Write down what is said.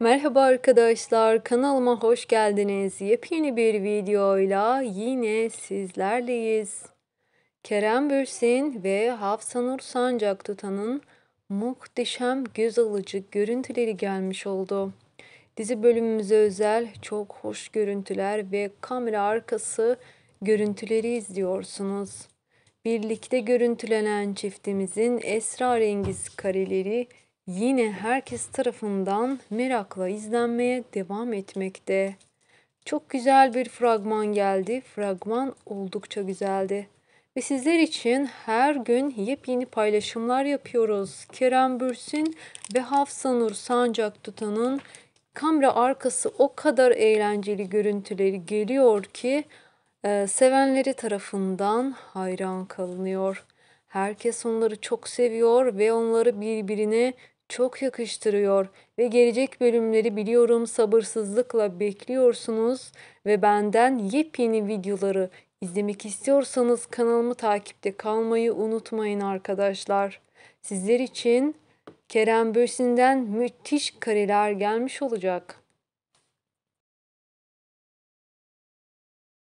Merhaba arkadaşlar, kanalıma hoş geldiniz. Yepyeni bir videoyla yine sizlerleyiz. Kerem Bürsin ve Hafsanur Sancak Tutan'ın muhteşem göz alıcı görüntüleri gelmiş oldu. Dizi bölümümüze özel çok hoş görüntüler ve kamera arkası görüntüleri izliyorsunuz. Birlikte görüntülenen çiftimizin esrarengiz kareleri yine herkes tarafından merakla izlenmeye devam etmekte. Çok güzel bir fragman geldi. Fragman oldukça güzeldi. Ve sizler için her gün yepyeni paylaşımlar yapıyoruz. Kerem Bürsin ve Hafsanur Sancak Tutan'ın kamera arkası o kadar eğlenceli görüntüleri geliyor ki e, sevenleri tarafından hayran kalınıyor. Herkes onları çok seviyor ve onları birbirine çok yakıştırıyor ve gelecek bölümleri biliyorum sabırsızlıkla bekliyorsunuz ve benden yepyeni videoları izlemek istiyorsanız kanalımı takipte kalmayı unutmayın arkadaşlar. Sizler için Kerem Bösin'den müthiş kareler gelmiş olacak.